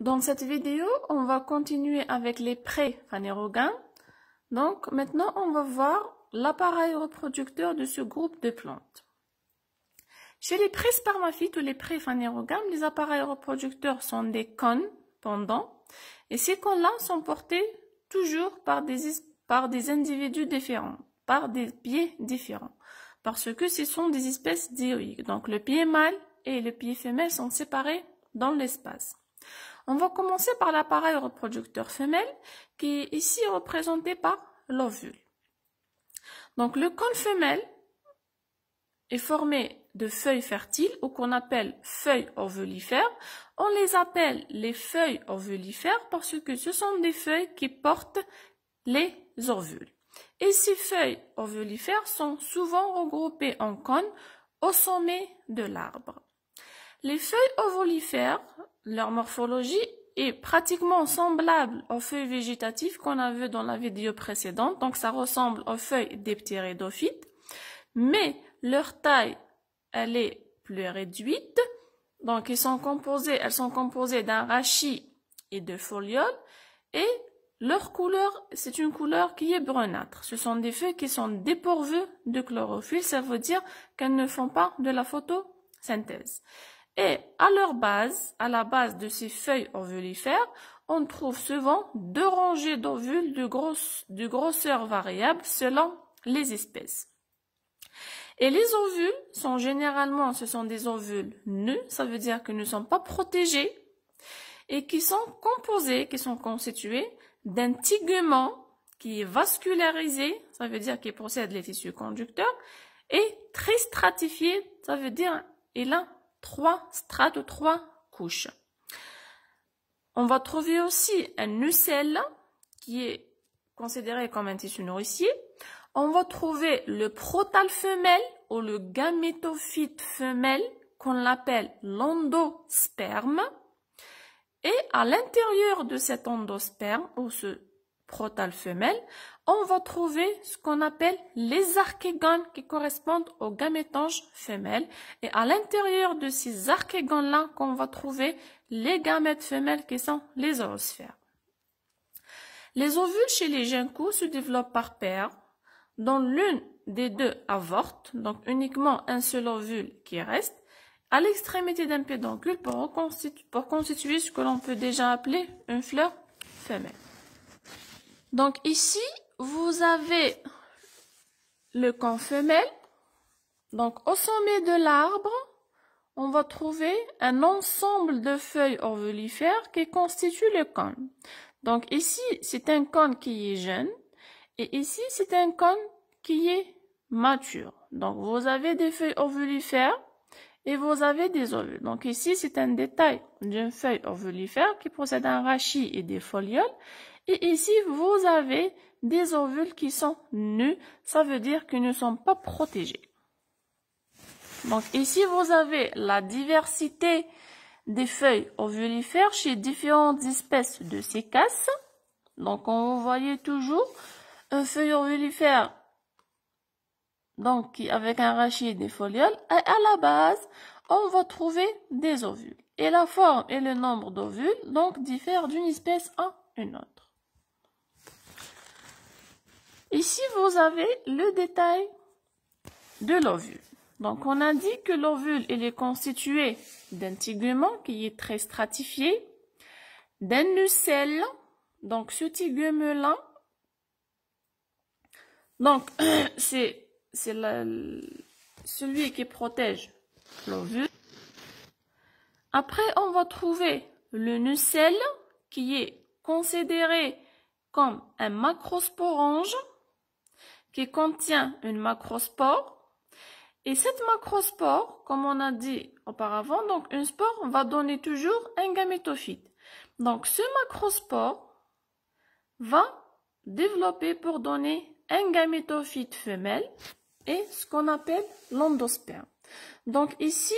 Dans cette vidéo, on va continuer avec les pré-phanérogames. Donc maintenant, on va voir l'appareil reproducteur de ce groupe de plantes. Chez les pré ou les pré phanérogames, les appareils reproducteurs sont des cônes pendants et ces cônes-là sont portés toujours par des, par des individus différents, par des pieds différents, parce que ce sont des espèces dioïques. Donc le pied mâle et le pied femelle sont séparés dans l'espace. On va commencer par l'appareil reproducteur femelle qui est ici représenté par l'ovule. Donc le cône femelle est formé de feuilles fertiles ou qu'on appelle feuilles ovulifères. On les appelle les feuilles ovulifères parce que ce sont des feuilles qui portent les ovules. Et ces feuilles ovulifères sont souvent regroupées en cônes au sommet de l'arbre. Les feuilles ovulifères leur morphologie est pratiquement semblable aux feuilles végétatives qu'on a vues dans la vidéo précédente. Donc, ça ressemble aux feuilles des ptéridophytes. Mais leur taille, elle est plus réduite. Donc, ils sont composés, elles sont composées d'un rachis et de folioles. Et leur couleur, c'est une couleur qui est brunâtre. Ce sont des feuilles qui sont dépourvues de chlorophylle. Ça veut dire qu'elles ne font pas de la photosynthèse. Et à leur base, à la base de ces feuilles ovulifères, on trouve souvent deux rangées d'ovules de, grosse, de grosseur variable selon les espèces. Et les ovules sont généralement, ce sont des ovules nus, ça veut dire qu'ils ne sont pas protégés et qui sont composés, qui sont constitués d'un tigument qui est vascularisé, ça veut dire qu'il possède les tissus conducteurs, et très stratifié, ça veut dire il a trois strates, trois couches. On va trouver aussi un nucelle qui est considéré comme un tissu nourricier. On va trouver le protal femelle ou le gamétophyte femelle qu'on l'appelle l'endosperme. Et à l'intérieur de cet endosperme ou ce protale femelle, on va trouver ce qu'on appelle les archégones qui correspondent aux gamétanges femelles. Et à l'intérieur de ces archégones-là qu'on va trouver les gamètes femelles qui sont les osphères Les ovules chez les Ginkgo se développent par paires dont l'une des deux avorte donc uniquement un seul ovule qui reste, à l'extrémité d'un pédoncule pour constituer ce que l'on peut déjà appeler une fleur femelle. Donc ici, vous avez le con femelle. Donc au sommet de l'arbre, on va trouver un ensemble de feuilles ovulifères qui constituent le cône. Donc ici, c'est un cône qui est jeune et ici, c'est un cône qui est mature. Donc vous avez des feuilles ovulifères et vous avez des ovules. Donc ici, c'est un détail d'une feuille ovulifère qui possède un rachis et des folioles. Et ici, vous avez des ovules qui sont nus. Ça veut dire qu'ils ne sont pas protégés. Donc ici, vous avez la diversité des feuilles ovulifères chez différentes espèces de cécasses. Donc on voyait toujours un feuille ovulifère donc avec un rachis des folioles, et à la base, on va trouver des ovules. Et la forme et le nombre d'ovules, donc, diffèrent d'une espèce à une autre. Ici, vous avez le détail de l'ovule. Donc, on a dit que l'ovule, il est constitué d'un tigument qui est très stratifié, d'un nucelle, donc ce tiguement-là. Donc, c'est c'est celui qui protège l'ovule. Après, on va trouver le nucelle qui est considéré comme un macrosporange qui contient une macrospore. Et cette macrospore, comme on a dit auparavant, donc une spore va donner toujours un gamétophyte. Donc ce macrospore va développer pour donner un gamétophyte femelle et ce qu'on appelle l'endosperme. Donc ici,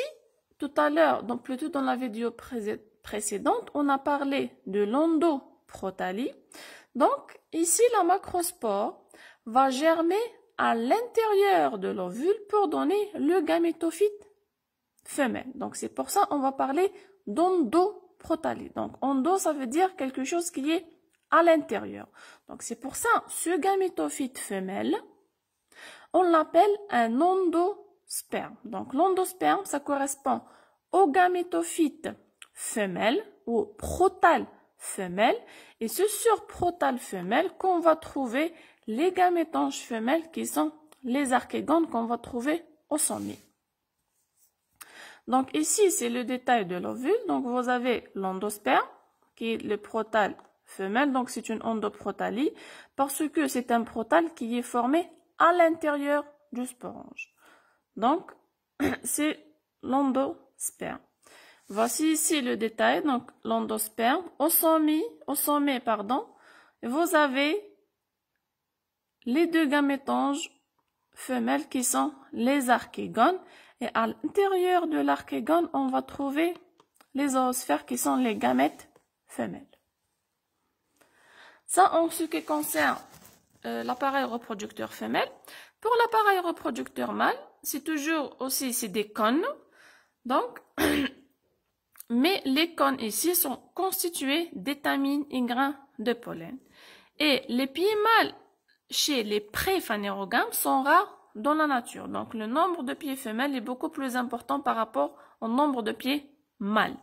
tout à l'heure, donc plutôt dans la vidéo précédente, on a parlé de l'endoprotalie. Donc ici, la macrospore va germer à l'intérieur de l'ovule pour donner le gamétophyte femelle. Donc c'est pour ça on va parler d'endoprotalie. Donc endo, ça veut dire quelque chose qui est à l'intérieur. Donc c'est pour ça, ce gamétophyte femelle, on l'appelle un endosperme. Donc l'endosperme, ça correspond au gamétophyte femelle ou protale femelle. Et c'est sur protal femelle qu'on va trouver les gamétanges femelles qui sont les archégones qu'on va trouver au sommet. Donc ici, c'est le détail de l'ovule. Donc vous avez l'endosperme, qui est le protal femelle, donc c'est une endoprotalie, parce que c'est un protal qui est formé à l'intérieur du sporange. Donc, c'est l'endosperme. Voici ici le détail, donc l'endosperme. Au sommet, au sommet, pardon, vous avez les deux gamétanges femelles qui sont les archégones. Et à l'intérieur de l'archégone, on va trouver les oosphères qui sont les gamètes femelles. Ça, en ce qui concerne euh, l'appareil reproducteur femelle. Pour l'appareil reproducteur mâle, c'est toujours aussi c'est des cônes. Donc, mais les cônes ici sont constitués d'étamines et grains de pollen. Et les pieds mâles chez les préphanérogames sont rares dans la nature. Donc le nombre de pieds femelles est beaucoup plus important par rapport au nombre de pieds mâles.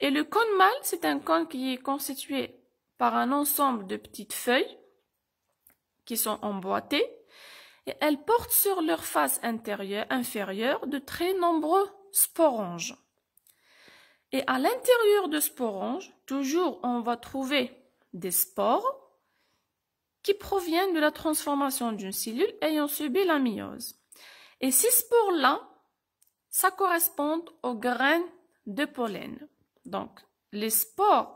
Et le cône mâle, c'est un cône qui est constitué par un ensemble de petites feuilles qui sont emboîtés et elles portent sur leur face intérieure, inférieure de très nombreux sporanges. Et à l'intérieur de sporanges, toujours on va trouver des spores qui proviennent de la transformation d'une cellule ayant subi la myose Et ces spores-là, ça correspond aux graines de pollen. Donc, les spores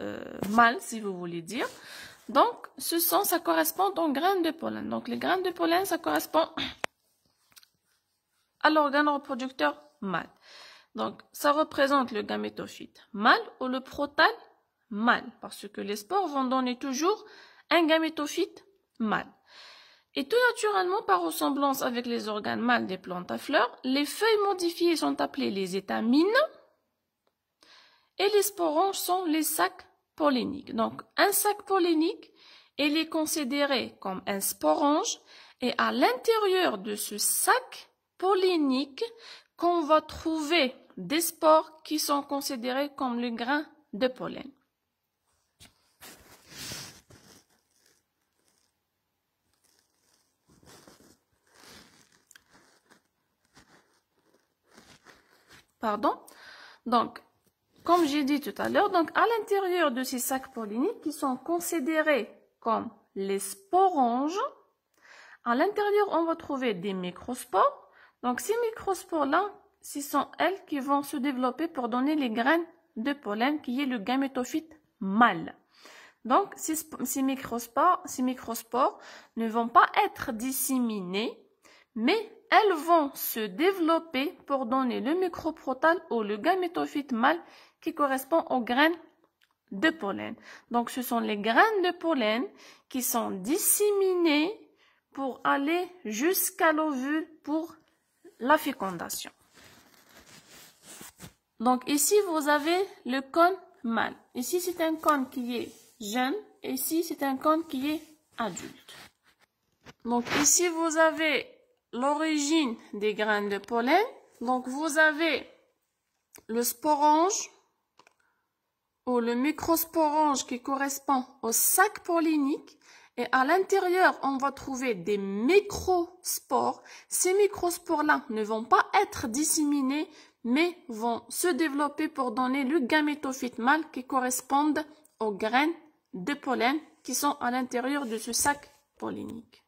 euh, mâles, si vous voulez dire, donc, ce sens ça correspond aux graines de pollen. Donc, les graines de pollen, ça correspond à l'organe reproducteur mâle. Donc, ça représente le gamétophyte mâle ou le protal mâle, parce que les spores vont donner toujours un gamétophyte mâle. Et tout naturellement, par ressemblance avec les organes mâles des plantes à fleurs, les feuilles modifiées sont appelées les étamines et les sporanges sont les sacs donc, un sac pollinique, il est considéré comme un sporange et à l'intérieur de ce sac pollinique qu'on va trouver des spores qui sont considérés comme le grain de pollen. Pardon. Donc, comme j'ai dit tout à l'heure, donc à l'intérieur de ces sacs polliniques qui sont considérés comme les sporanges, à l'intérieur, on va trouver des microspores. Donc ces microspores-là, ce sont elles qui vont se développer pour donner les graines de pollen qui est le gamétophyte mâle. Donc, ces, microspores, ces microspores ne vont pas être disséminés, mais elles vont se développer pour donner le microprotal ou le gamétophyte mâle qui correspond aux graines de pollen. Donc, ce sont les graines de pollen qui sont disséminées pour aller jusqu'à l'ovule pour la fécondation. Donc, ici, vous avez le cône mâle. Ici, c'est un cône qui est jeune. ici, c'est un cône qui est adulte. Donc, ici, vous avez l'origine des graines de pollen. Donc, vous avez le sporange ou le microsporange qui correspond au sac pollinique. Et à l'intérieur, on va trouver des microspores. Ces microspores-là ne vont pas être disséminés, mais vont se développer pour donner le gamétophyte mâle qui correspond aux graines de pollen qui sont à l'intérieur de ce sac pollinique.